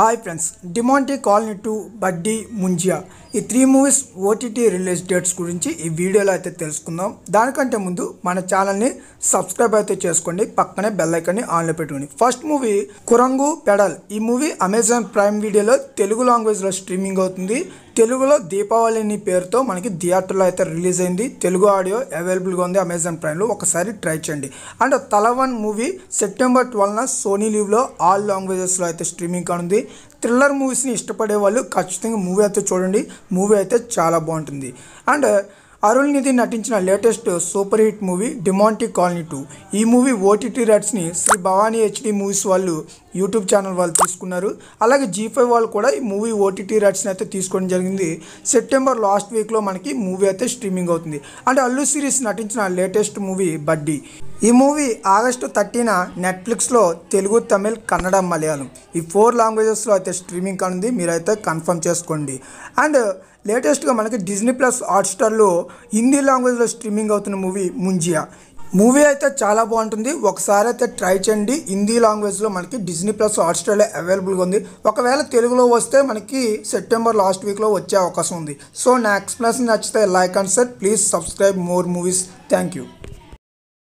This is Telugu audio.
hi friends Demonte colony two buddy Munjya ఈ three movies OTT release dates గురించి ఈ వీడియోలో అయితే తెలుసుకుందాం దానికంటే ముందు మన ఛానల్ని సబ్స్క్రైబ్ అయితే చేసుకోండి పక్కనే బెల్ ఐకన్ని ఆన్లో పెట్టుకోండి ఫస్ట్ మూవీ కురంగు పెడల్ ఈ మూవీ అమెజాన్ ప్రైమ్ వీడియోలో తెలుగు లాంగ్వేజ్లో స్ట్రీమింగ్ అవుతుంది తెలుగులో దీపావళి అనే పేరుతో మనకి థియేటర్లో అయితే రిలీజ్ అయింది తెలుగు ఆడియో అవైలబుల్గా ఉంది అమెజాన్ ప్రైమ్లో ఒకసారి ట్రై చేయండి అండ్ తలవన్ మూవీ సెప్టెంబర్ ట్వెల్వ్న సోనీ లీవ్లో ఆల్ లాంగ్వేజెస్లో అయితే స్ట్రీమింగ్ కానుంది థ్రిల్లర్ మూవీస్ని ఇష్టపడే వాళ్ళు ఖచ్చితంగా మూవీ అయితే చూడండి మూవీ అయితే చాలా బాగుంటుంది అండ్ అరుణ్ నిధి నటించిన latest super hit movie Demonte colony two ఈ మూవీ ఓటీటీ రైట్స్ని శ్రీ భవానీ హెచ్డి మూవీస్ వాళ్ళు యూట్యూబ్ ఛానల్ వాళ్ళు తీసుకున్నారు అలాగే జీ ఫైవ్ వాళ్ళు కూడా ఈ మూవీ ఓటీటీ రైట్స్ని అయితే తీసుకోవడం జరిగింది సెప్టెంబర్ లాస్ట్ వీక్లో మనకి మూవీ అయితే స్ట్రీమింగ్ అవుతుంది అంటే అల్లు సిరీస్ నటించిన లేటెస్ట్ మూవీ బడ్డీ ఈ మూవీ ఆగస్టు థర్టీన నెట్ఫ్లిక్స్లో తెలుగు తమిళ్ కన్నడ మలయాళం ఈ ఫోర్ లాంగ్వేజెస్లో అయితే స్ట్రీమింగ్ కానుంది మీరైతే కన్ఫర్మ్ చేసుకోండి అండ్ లేటెస్ట్గా మనకి డిజ్నీ ప్లస్ హాట్స్టార్లో హిందీ లాంగ్వేజ్లో స్ట్రీమింగ్ అవుతున్న మూవీ ముంజియా మూవీ అయితే చాలా బాగుంటుంది ఒకసారి అయితే ట్రై చేయండి హిందీ లాంగ్వేజ్లో మనకి డిజ్నీ ప్లస్ హాట్స్టార్లో అవైలబుల్గా ఉంది ఒకవేళ తెలుగులో వస్తే మనకి సెప్టెంబర్ లాస్ట్ వీక్లో వచ్చే అవకాశం ఉంది సో నా ఎక్స్ప్లెనేషన్ నచ్చితే like and share please subscribe more movies thank you